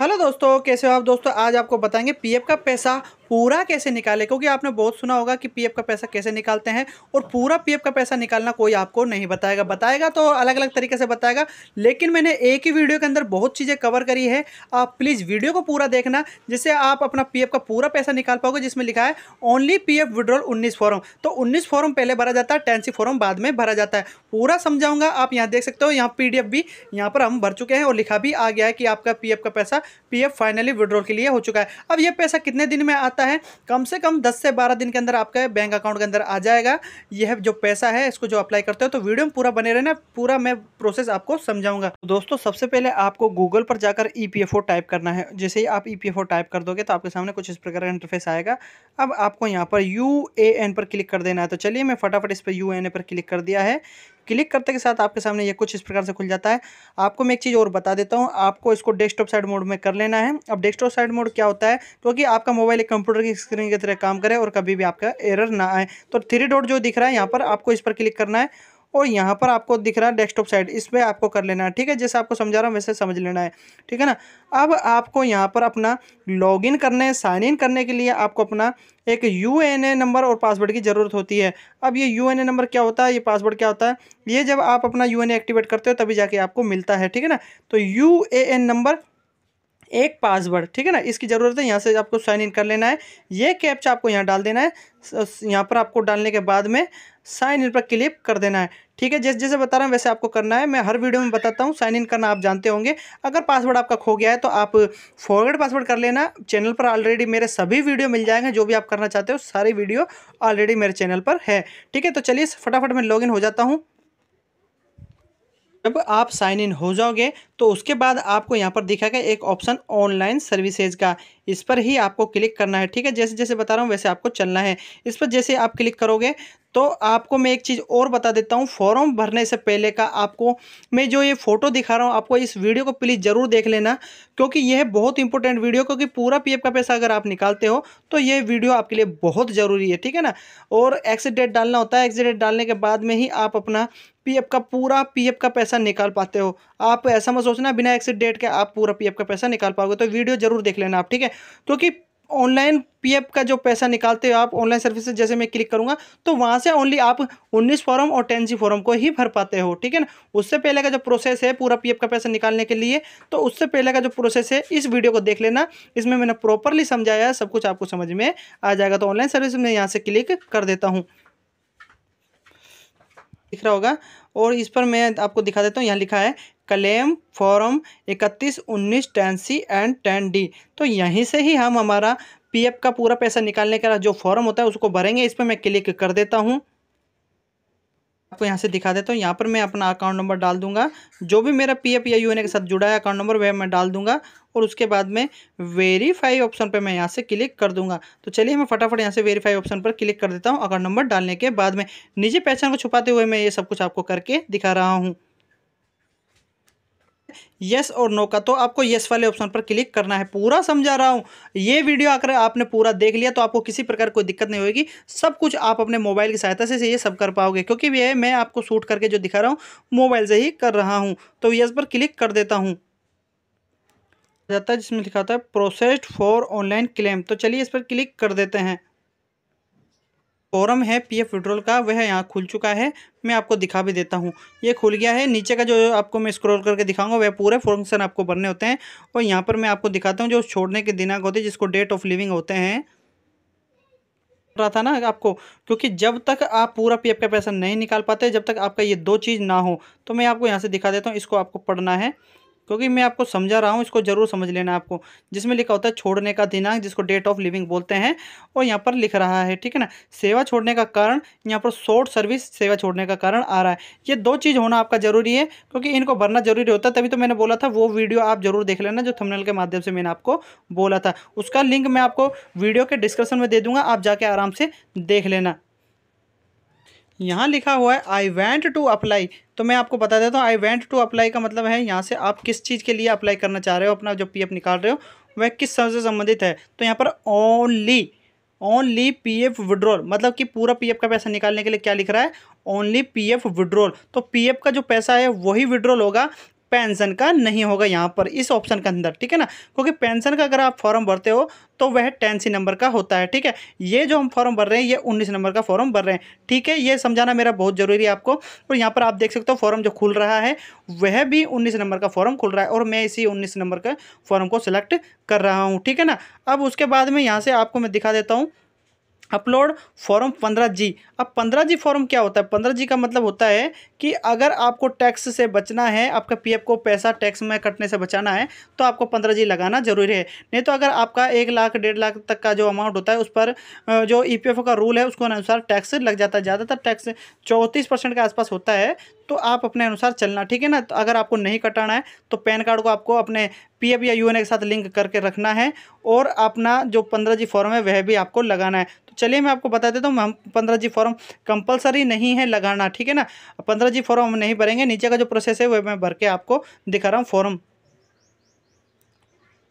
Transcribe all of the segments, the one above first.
hello दोस्तों कैसे हो आप दोस्तों आज आपको बताएंगे पीएफ का पैसा पूरा कैसे निकाले क्योंकि आपने बहुत सुना होगा कि पीएफ का पैसा कैसे निकालते हैं और पूरा पीएफ का पैसा निकालना कोई आपको नहीं बताएगा बताएगा तो अलग अलग तरीके से बताएगा लेकिन मैंने एक ही वीडियो के अंदर बहुत चीज़ें कवर करी है आप प्लीज़ वीडियो को पूरा देखना जिससे आप अपना पी का पूरा पैसा निकाल पाओगे जिसमें लिखा है ओनली पी एफ विड्रॉल उन्नीस फॉर्म तो उन्नीस फॉर्म पहले भरा जाता है टेंसी फॉर्म बाद में भरा जाता है पूरा समझाऊंगा आप यहाँ देख सकते हो यहाँ पी भी यहाँ पर हम भर चुके हैं और लिखा भी आ गया है कि आपका पी का पैसा पी फाइनली विड्रॉल के लिए हो चुका है अब यह पैसा कितने दिन में आता जाता है कम से कम दस से बारह दिन के अंदर आपका बैंक अकाउंट के अंदर आ जाएगा यह जो पैसा है इसको जो अप्लाई करते हो तो वीडियो में पूरा बने रहना पूरा मैं प्रोसेस आपको समझाऊंगा तो दोस्तों सबसे पहले आपको गूगल पर जाकर ई e टाइप करना है जैसे ही आप ई e टाइप कर दोगे तो आपके सामने कुछ इस प्रकार का इंटरफेस आएगा अब आपको यहाँ पर यू पर क्लिक कर देना है तो चलिए मैं फटाफट इस पर यू पर क्लिक कर दिया है क्लिक करते के साथ आपके सामने ये कुछ इस प्रकार से खुल जाता है आपको मैं एक चीज़ और बता देता हूँ आपको इसको डेस्कटॉप साइड मोड में कर लेना है अब डेस्कटॉप साइड मोड क्या होता है क्योंकि तो आपका मोबाइल एक कंप्यूटर की स्क्रीन की तरह काम करे और कभी भी आपका एरर ना आए तो थ्री डॉट जो दिख रहा है यहाँ पर आपको इस पर क्लिक करना है और यहाँ पर आपको दिख रहा है डेस्कटॉप साइड इस पर आपको कर लेना है ठीक है जैसे आपको समझा रहा हूँ वैसे समझ लेना है ठीक है ना अब आपको यहाँ पर अपना लॉगिन करने साइन इन करने के लिए आपको अपना एक यू नंबर और पासवर्ड की ज़रूरत होती है अब ये यू नंबर क्या होता है ये पासवर्ड क्या होता है ये जब आप अपना यू एक्टिवेट करते हो तभी जाके आपको मिलता है ठीक है ना तो यू नंबर एक पासवर्ड ठीक है ना इसकी ज़रूरत है यहाँ से आपको साइन इन कर लेना है ये कैप्चा आपको यहाँ डाल देना है यहाँ पर आपको डालने के बाद में साइन इन पर क्लिक कर देना है ठीक है जैसे जैसे बता रहा हूँ वैसे आपको करना है मैं हर वीडियो में बताता हूँ साइन इन करना आप जानते होंगे अगर पासवर्ड आपका खो गया है तो आप फॉरवर्ड पासवर्ड कर लेना चैनल पर ऑलरेडी मेरे सभी वीडियो मिल जाएंगे जो भी आप करना चाहते हो सारी वीडियो ऑलरेडी मेरे चैनल पर है ठीक है तो चलिए फटाफट मैं लॉग हो जाता हूँ जब आप साइन इन हो जाओगे तो उसके बाद आपको यहाँ पर दिखा गया एक ऑप्शन ऑनलाइन सर्विसेज का इस पर ही आपको क्लिक करना है ठीक है जैसे जैसे बता रहा हूँ वैसे आपको चलना है इस पर जैसे आप क्लिक करोगे तो आपको मैं एक चीज़ और बता देता हूँ फॉर्म भरने से पहले का आपको मैं जो ये फ़ोटो दिखा रहा हूँ आपको इस वीडियो को प्लीज़ ज़रूर देख लेना क्योंकि यह बहुत इंपॉर्टेंट वीडियो क्योंकि पूरा पीएफ का पैसा अगर आप निकालते हो तो यह वीडियो आपके लिए बहुत ज़रूरी है ठीक है ना और एक्सीडेट डालना होता है एक्सीडेट डालने के बाद में ही आप अपना पी का पूरा पी का पैसा निकाल पाते हो आप ऐसा मत सोचना बिना एक्सिट डेट के आप पूरा पी का पैसा निकाल पाओगे तो वीडियो जरूर देख लेना आप ठीक है क्योंकि ऑनलाइन पीएफ का जो पैसा निकालते हो आप ऑनलाइन सर्विसेज जैसे मैं क्लिक करूँगा तो वहाँ से ओनली आप 19 फॉर्म और 10 जी फॉर्म को ही भर पाते हो ठीक है ना उससे पहले का जो प्रोसेस है पूरा पीएफ का पैसा निकालने के लिए तो उससे पहले का जो प्रोसेस है इस वीडियो को देख लेना इसमें मैंने प्रॉपरली समझाया सब कुछ आपको समझ में आ जाएगा तो ऑनलाइन सर्विस में यहाँ से क्लिक कर देता हूँ दिख रहा होगा और इस पर मैं आपको दिखा देता हूँ यहाँ लिखा है क्लेम फॉर्म इकतीस उन्नीस ten C and ten D तो यहीं से ही हम हमारा पीएफ का पूरा पैसा निकालने का जो फॉर्म होता है उसको भरेंगे इस पर मैं क्लिक कर देता हूँ आपको यहाँ से दिखा देता हूँ यहाँ पर मैं अपना अकाउंट नंबर डाल दूंगा जो भी मेरा पी एफ या यूएनए के साथ जुड़ा है अकाउंट नंबर वह मैं डाल दूंगा और उसके बाद में वेरीफाई ऑप्शन पर मैं यहाँ से क्लिक कर दूंगा तो चलिए मैं फटाफट यहाँ से वेरीफाई ऑप्शन पर क्लिक कर देता हूँ अकाउंट नंबर डालने के बाद में निजी पहचान को छुपाते हुए मैं ये सब कुछ आपको करके दिखा रहा हूँ यस और नो का तो आपको यस वाले ऑप्शन पर क्लिक करना है पूरा समझा रहा हूँ ये वीडियो आकर आपने पूरा देख लिया तो आपको किसी प्रकार कोई दिक्कत नहीं होगी सब कुछ आप अपने मोबाइल की सहायता से ये सब कर पाओगे क्योंकि ये मैं आपको शूट करके जो दिखा रहा हूँ मोबाइल से ही कर रहा हूँ तो यस पर क्लिक कर देता हूँ जाता है जिसमें लिखा था प्रोसेस्ड फॉर ऑनलाइन क्लेम तो चलिए इस पर क्लिक कर देते हैं फॉरम है पीएफ विड्रॉल का वह यहाँ खुल चुका है मैं आपको दिखा भी देता हूँ ये खुल गया है नीचे का जो आपको मैं स्क्रॉल करके दिखाऊंगा वह पूरे फॉर्मसन आपको भरने होते हैं और यहाँ पर मैं आपको दिखाता हूँ जो छोड़ने के दिनांक होते हैं जिसको डेट ऑफ लिविंग होते हैं रहा था ना आपको क्योंकि जब तक आप पूरा पीएफ का पैसा नहीं निकाल पाते जब तक आपका ये दो चीज़ ना हो तो मैं आपको यहाँ से दिखा देता हूँ इसको आपको पढ़ना है क्योंकि मैं आपको समझा रहा हूँ इसको ज़रूर समझ लेना आपको जिसमें लिखा होता है छोड़ने का दिनांक जिसको डेट ऑफ लिविंग बोलते हैं और यहाँ पर लिख रहा है ठीक है ना सेवा छोड़ने का कारण यहाँ पर शॉर्ट सर्विस सेवा छोड़ने का कारण आ रहा है ये दो चीज़ होना आपका ज़रूरी है क्योंकि इनको भरना ज़रूरी होता है तभी तो मैंने बोला था वो वीडियो आप जरूर देख लेना जो थमनल के माध्यम से मैंने आपको बोला था उसका लिंक मैं आपको वीडियो के डिस्क्रिप्शन में दे दूंगा आप जाके आराम से देख लेना यहाँ लिखा हुआ है आई वेंट टू अप्लाई तो मैं आपको बता देता हूँ आई वेंट टू अप्लाई का मतलब है यहाँ से आप किस चीज़ के लिए अप्लाई करना चाह रहे हो अपना जो पी एफ निकाल रहे हो वह किस समय से संबंधित है तो यहाँ पर only only P F withdrawal मतलब कि पूरा पी एफ का पैसा निकालने के लिए क्या लिख रहा है ओनली पी एफ विड्रॉल तो पी एफ का जो पैसा है वही विड्रॉल होगा पेंशन का नहीं होगा यहाँ पर इस ऑप्शन के अंदर ठीक है ना क्योंकि पेंशन का अगर आप फॉर्म भरते हो तो वह टेन सी नंबर का होता है ठीक है ये जो हम फॉर्म भर रहे हैं ये उन्नीस नंबर का फॉर्म भर रहे हैं ठीक है ये समझाना मेरा बहुत ज़रूरी है आपको और यहाँ पर आप देख सकते हो फॉर्म जो खुल रहा है वह भी उन्नीस नंबर का फॉर्म खुल रहा है और मैं इसी उन्नीस नंबर के फॉर्म को सिलेक्ट कर रहा हूँ ठीक है ना अब उसके बाद में यहाँ से आपको मैं दिखा देता हूँ अपलोड फॉर्म पंद्रह जी अब पंद्रह जी फॉर्म क्या होता है पंद्रह जी का मतलब होता है कि अगर आपको टैक्स से बचना है आपका पीएफ को पैसा टैक्स में कटने से बचाना है तो आपको पंद्रह जी लगाना जरूरी है नहीं तो अगर आपका एक लाख डेढ़ लाख तक का जो अमाउंट होता है उस पर जो ई e का रूल है उसके अनुसार टैक्स लग जाता है ज़्यादातर टैक्स चौंतीस के आसपास होता है तो आप अपने अनुसार चलना ठीक है ना तो अगर आपको नहीं कटाना है तो पैन कार्ड को आपको अपने पीएफ या यूएनए के साथ लिंक करके रखना है और अपना जो पंद्रह जी फॉर्म है वह भी आपको लगाना है तो चलिए मैं आपको बता देता हूँ हम पंद्रह जी फॉर्म कंपलसरी नहीं है लगाना ठीक है ना पंद्रह जी फॉर्म हम नहीं भरेंगे नीचे का जो प्रोसेस है वह मैं भर के आपको दिखा रहा हूँ फॉर्म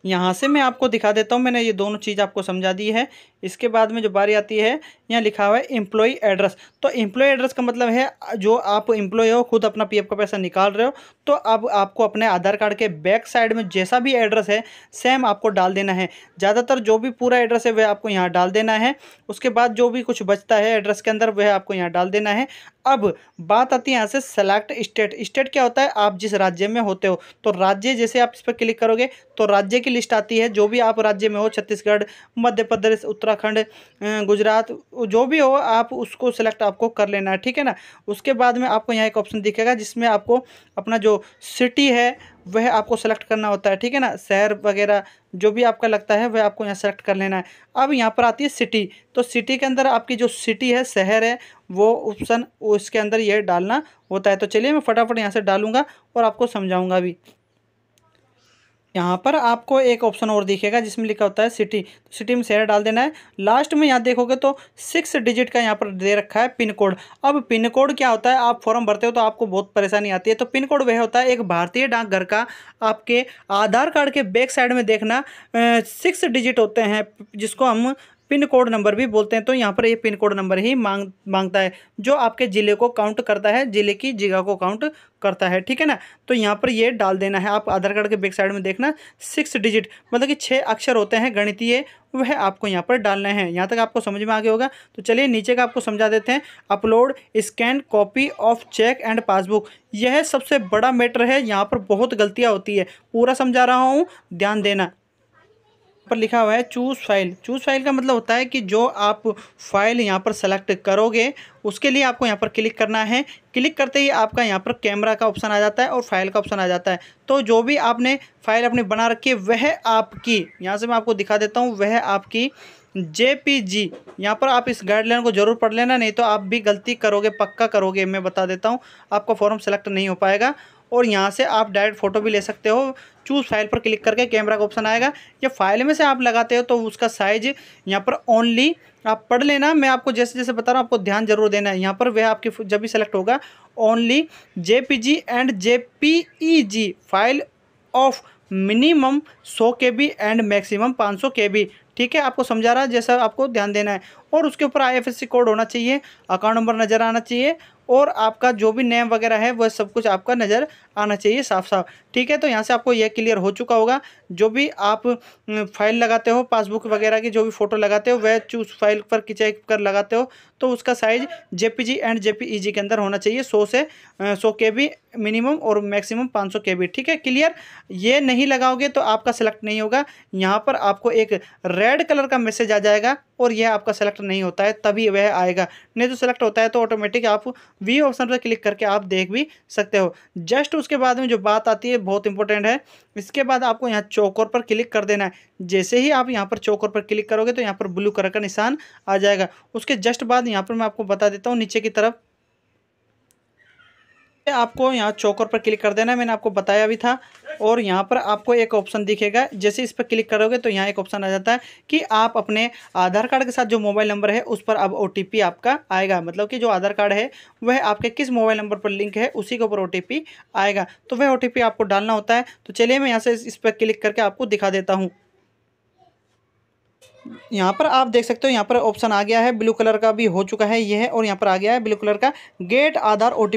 यहाँ से मैं आपको दिखा देता हूँ मैंने ये दोनों चीज़ आपको समझा दी है इसके बाद में जो बारी आती है यहाँ लिखा हुआ है एम्प्लॉई एड्रेस तो एम्प्लॉई एड्रेस का मतलब है जो आप एम्प्लॉय हो खुद अपना पीएफ का पैसा निकाल रहे हो तो अब आप, आपको अपने आधार कार्ड के बैक साइड में जैसा भी एड्रेस है सेम आपको डाल देना है ज़्यादातर जो भी पूरा एड्रेस है वह आपको यहाँ डाल देना है उसके बाद जो भी कुछ बचता है एड्रेस के अंदर वह आपको यहाँ डाल देना है अब बात आती है यहाँ से सेलेक्ट स्टेट स्टेट क्या होता है आप जिस राज्य में होते हो तो राज्य जैसे आप इस पर क्लिक करोगे तो राज्य की लिस्ट आती है जो भी आप राज्य में हो छत्तीसगढ़ मध्य प्रदेश उत्तर उत्तराखंड गुजरात जो भी हो आप उसको सेलेक्ट आपको कर लेना है ठीक है ना उसके बाद में आपको यहाँ एक ऑप्शन दिखेगा जिसमें आपको अपना जो सिटी है वह आपको सेलेक्ट करना होता है ठीक है ना शहर वगैरह जो भी आपका लगता है वह आपको यहाँ सेलेक्ट कर लेना है अब यहाँ पर आती है सिटी तो सिटी के अंदर आपकी जो सिटी है शहर है वो ऑप्शन उसके अंदर यह डालना होता है तो चलिए मैं फटाफट यहाँ से डालूंगा और आपको समझाऊंगा भी यहाँ पर आपको एक ऑप्शन और दिखेगा जिसमें लिखा होता है सिटी तो सिटी में शहर डाल देना है लास्ट में यहाँ देखोगे तो सिक्स डिजिट का यहाँ पर दे रखा है पिन कोड अब पिन कोड क्या होता है आप फॉर्म भरते हो तो आपको बहुत परेशानी आती है तो पिन कोड वह होता है एक भारतीय डाकघर का आपके आधार कार्ड के बैक साइड में देखना सिक्स डिजिट होते हैं जिसको हम पिन कोड नंबर भी बोलते हैं तो यहाँ पर ये पिन कोड नंबर ही मांग मांगता है जो आपके ज़िले को काउंट करता है ज़िले की जगह को काउंट करता है ठीक है ना तो यहाँ पर ये डाल देना है आप आधार कार्ड के बैक साइड में देखना सिक्स डिजिट मतलब कि छः अक्षर होते हैं गणितीय वह आपको यहाँ पर डालना है यहाँ तक आपको समझ में आ गया होगा तो चलिए नीचे का आपको समझा देते हैं upload scan copy of cheque and passbook यह सबसे बड़ा मैटर है यहाँ पर बहुत गलतियाँ होती है पूरा समझा रहा हूँ ध्यान देना पर लिखा हुआ है चूज़ फाइल चूज़ फाइल का मतलब होता है कि जो आप फाइल यहाँ पर सेलेक्ट करोगे उसके लिए आपको यहाँ पर क्लिक करना है क्लिक करते ही आपका यहाँ पर कैमरा का ऑप्शन आ जाता है और फाइल का ऑप्शन आ जाता है तो जो भी आपने फाइल अपनी बना रखी है वह आपकी यहाँ से मैं आपको दिखा देता हूँ वह आपकी जे पी जी यहाँ पर आप इस गाइडलाइन को जरूर पढ़ लेना नहीं तो आप भी गलती करोगे पक्का करोगे मैं बता देता हूँ आपका फॉर्म सेलेक्ट नहीं हो पाएगा और यहाँ से आप डायरेक्ट फ़ोटो भी ले सकते हो चूज़ फाइल पर क्लिक करके कैमरा का ऑप्शन आएगा जब फाइल में से आप लगाते हो तो उसका साइज यहाँ पर ओनली आप पढ़ लेना मैं आपको जैसे जैसे बता रहा हूँ आपको ध्यान जरूर देना है यहाँ पर वह आपकी जब भी सेलेक्ट होगा only J and J file of minimum सौ के बी एंड मैक्सिमम सौ के बी ठीक है आपको समझा रहा है जैसा आपको ध्यान देना है और उसके ऊपर आईएफएससी कोड होना चाहिए अकाउंट नंबर नज़र आना चाहिए और आपका जो भी नेम वगैरह है वह सब कुछ आपका नज़र आना चाहिए साफ साफ ठीक है तो यहाँ से आपको यह क्लियर हो चुका होगा जो भी आप फाइल लगाते हो पासबुक वगैरह की जो भी फ़ोटो लगाते हो वह उस फाइल पर खिंचाई कर लगाते हो तो उसका साइज जे एंड जे के अंदर होना चाहिए सौ से सौ के बी मिनिमम और मैक्सिमम पाँच सौ के बी ठीक है क्लियर ये नहीं लगाओगे तो आपका सेलेक्ट नहीं होगा यहाँ पर आपको एक रेड कलर का मैसेज आ जाएगा और यह आपका सेलेक्ट नहीं होता है तभी वह आएगा नहीं तो सेलेक्ट होता है तो ऑटोमेटिक आप वी ऑप्शन पर क्लिक करके आप देख भी सकते हो जस्ट उस उसके बाद में जो बात आती है बहुत इंपॉर्टेंट है इसके बाद आपको यहाँ चौकोर पर क्लिक कर देना है जैसे ही आप यहाँ पर चौकोर पर क्लिक करोगे तो यहाँ पर ब्लू कलर का निशान आ जाएगा उसके जस्ट बाद यहाँ पर मैं आपको बता देता हूँ नीचे की तरफ आपको यहाँ चौकर पर क्लिक कर देना है मैंने आपको बताया भी था और यहाँ पर आपको एक ऑप्शन दिखेगा जैसे इस पर क्लिक करोगे तो यहाँ एक ऑप्शन आ जाता है कि आप अपने आधार कार्ड के साथ जो मोबाइल नंबर है उस पर अब ओ आपका आएगा मतलब कि जो आधार कार्ड है वह आपके किस मोबाइल नंबर पर लिंक है उसी के ऊपर ओ आएगा तो वह ओ आपको डालना होता है तो चलिए मैं यहाँ से इस पर क्लिक करके आपको दिखा देता हूँ यहाँ पर आप देख सकते हो यहाँ पर ऑप्शन आ गया है ब्लू कलर का भी हो चुका है ये है और यहाँ पर आ गया है ब्लू कलर का गेट आधार ओ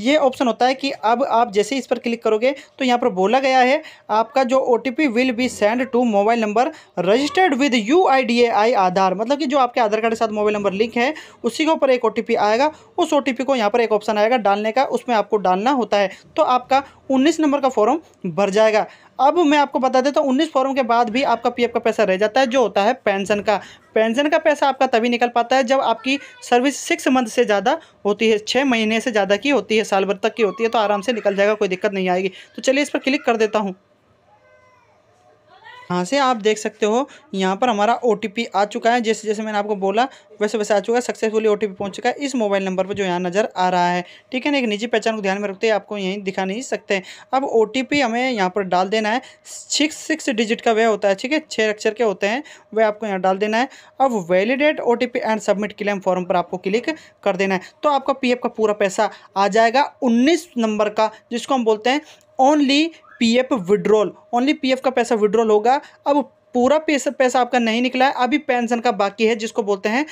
ये ऑप्शन होता है कि अब आप जैसे इस पर क्लिक करोगे तो यहाँ पर बोला गया है आपका जो O will be send to mobile number registered with you Aadhaar मतलब कि जो आपके आधार कार्ड के साथ मोबाइल नंबर लिंक है उसी के ऊपर एक ओ आएगा उस ओ को यहाँ पर एक ऑप्शन आएगा डालने का उसमें आपको डालना होता है तो आपका उन्नीस नंबर का फॉर्म भर जाएगा अब मैं आपको बता देता हूँ उन्नीस फॉर्म के बाद भी आपका एफ का पैसा रह जाता है जो होता है पेंशन का पेंशन का पैसा आपका तभी निकल पाता है जब आपकी सर्विस सिक्स मंथ से ज़्यादा होती है छः महीने से ज़्यादा की होती है साल भर तक की होती है तो आराम से निकल जाएगा कोई दिक्कत नहीं आएगी तो चलिए इस पर क्लिक कर देता हूँ यहाँ से आप देख सकते हो यहाँ पर हमारा ओ आ चुका है जैसे जैसे मैंने आपको बोला वैसे वैसे आ चुका है सक्सेसफुली ओ पहुंच चुका है इस मोबाइल नंबर पर जो यहाँ नज़र आ रहा है ठीक है ना एक निजी पहचान को ध्यान में रखते आपको यहीं दिखा नहीं सकते अब ओ हमें यहाँ पर डाल देना है सिक्स सिक्स डिजिट का वह होता है ठीक है छः अक्षर के होते हैं वह आपको यहाँ डाल देना है अब validate O and submit claim form पर आपको क्लिक कर देना है तो आपका पी का पूरा पैसा आ जाएगा उन्नीस नंबर का जिसको हम बोलते हैं only PF withdrawal only PF का पैसा विड्रॉल होगा अब पूरा पैसा पैसा आपका नहीं निकला है अभी पेंशन का बाकी है जिसको बोलते हैं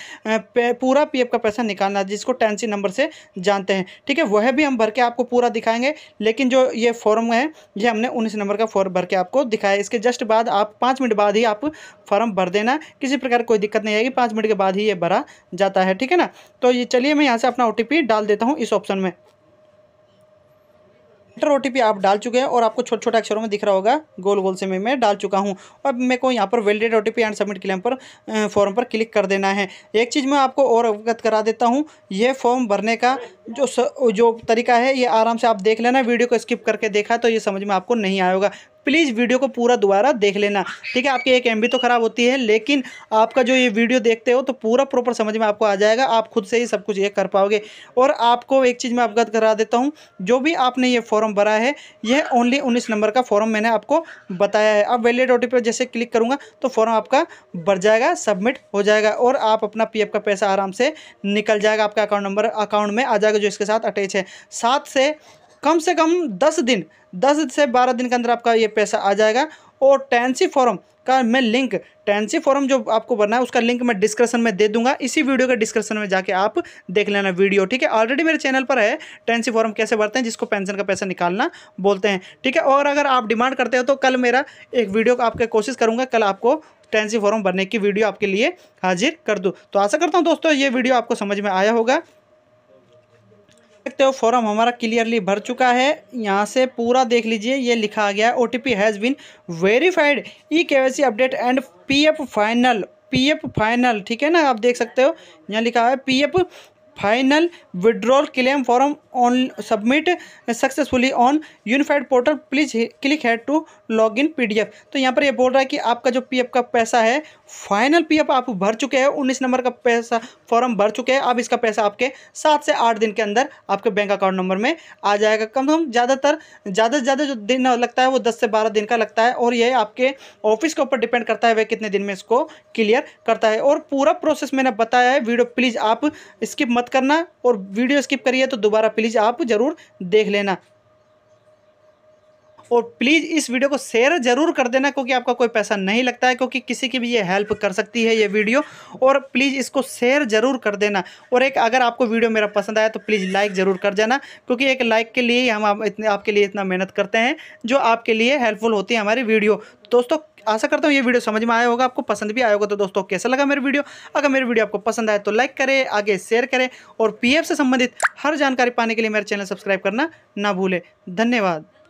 पूरा पीएफ का पैसा निकालना जिसको टेंसी नंबर से जानते हैं ठीक है वह भी हम भर के आपको पूरा दिखाएंगे लेकिन जो ये फॉर्म है ये हमने उन्नीस नंबर का फॉर्म भर के आपको दिखाया इसके जस्ट बाद आप पाँच मिनट बाद ही आप फॉर्म भर देना किसी प्रकार कोई दिक्कत नहीं आएगी पाँच मिनट के बाद ही ये भरा जाता है ठीक है ना तो ये चलिए मैं यहाँ से अपना ओ डाल देता हूँ इस ऑप्शन में एंटर ओ आप डाल चुके हैं और आपको छोटे छोटे अक्षरों में दिख रहा होगा गोल गोल से मैं मैं डाल चुका हूँ अब मेरे को यहाँ पर validate O T and submit claim पर फॉर्म पर क्लिक कर देना है एक चीज़ मैं आपको और अवगत करा देता हूँ यह फॉर्म भरने का जो जो तरीका है ये आराम से आप देख लेना वीडियो को स्किप करके देखा तो ये समझ में आपको नहीं आएगा प्लीज़ वीडियो को पूरा दोबारा देख लेना ठीक है आपकी एक एम तो ख़राब होती है लेकिन आपका जो ये वीडियो देखते हो तो पूरा प्रॉपर समझ में आपको आ जाएगा आप खुद से ही सब कुछ ये कर पाओगे और आपको एक चीज़ मैं अवगत करा देता हूँ जो भी आपने ये फॉर्म भरा है यह ओनली उन्नीस नंबर का फॉर्म मैंने आपको बताया है अब वैलिड ओ पर जैसे क्लिक करूँगा तो फॉर्म आपका भर जाएगा सबमिट हो जाएगा और आप अपना पी का पैसा आराम से निकल जाएगा आपका अकाउंट नंबर अकाउंट में आ जाएगा जो इसके साथ अटैच है साथ से कम से कम दस दिन दस से बारह दिन के अंदर आपका ये पैसा आ जाएगा और टेंसी फॉरम का मैं लिंक टेंसी फॉरम जो आपको बनना है उसका लिंक मैं डिस्क्रिप्शन में दे दूंगा इसी वीडियो के डिस्क्रिप्शन में जाके आप देख लेना वीडियो ठीक है ऑलरेडी मेरे चैनल पर है टेंसी फॉरम कैसे भरते हैं जिसको पेंशन का पैसा निकालना बोलते हैं ठीक है और अगर आप डिमांड करते हो तो कल मेरा एक वीडियो आपके कोशिश करूँगा कल आपको टेंसी फॉरम भरने की वीडियो आपके लिए हाजिर कर दूँ तो आशा करता हूँ दोस्तों ये वीडियो आपको समझ में आया होगा सकते हो फॉर्म हमारा क्लियरली भर चुका है यहाँ से पूरा देख लीजिए ये लिखा गया है O T P has been verified E K update and P F final P F final ठीक है ना आप देख सकते हो यहाँ लिखा है P F final withdrawal claim form on submit successfully on unified portal please click head to log in P तो यहाँ पर ये यह बोल रहा है कि आपका जो पीएफ का पैसा है फाइनल पीएफ आप भर चुके हैं उन्नीस नंबर का पैसा फॉर्म भर चुके हैं अब इसका पैसा आपके सात से आठ दिन के अंदर आपके बैंक अकाउंट नंबर में आ जाएगा कम से कम ज़्यादातर ज़्यादा से ज़्यादा जो दिन लगता है वो दस से बारह दिन का लगता है और यह आपके ऑफिस के ऊपर डिपेंड करता है वह कितने दिन में इसको क्लियर करता है और पूरा प्रोसेस मैंने बताया है वीडियो प्लीज़ आप स्किप मत करना और वीडियो स्किप करिए तो दोबारा प्लीज़ आप ज़रूर देख लेना और प्लीज़ इस वीडियो को शेयर ज़रूर कर देना क्योंकि आपका कोई पैसा नहीं लगता है क्योंकि किसी की भी ये हेल्प कर सकती है ये वीडियो और प्लीज़ इसको शेयर ज़रूर कर देना और एक अगर आपको वीडियो मेरा पसंद आया तो प्लीज़ लाइक ज़रूर कर जाना क्योंकि एक लाइक के लिए ही हम आप इतने आपके लिए इतना मेहनत करते हैं जो आपके लिए हेल्पफुल होती है हमारी वीडियो दोस्तों आशा करता हूँ ये वीडियो समझ में आया होगा आपको पसंद भी आया होगा तो दोस्तों कैसा लगा मेरी वीडियो अगर मेरी वीडियो आपको पसंद आए तो लाइक करें आगे शेयर करें और पीएफ से संबंधित हर जानकारी पाने के लिए मेरे चैनल सब्सक्राइब करना ना भूलें धन्यवाद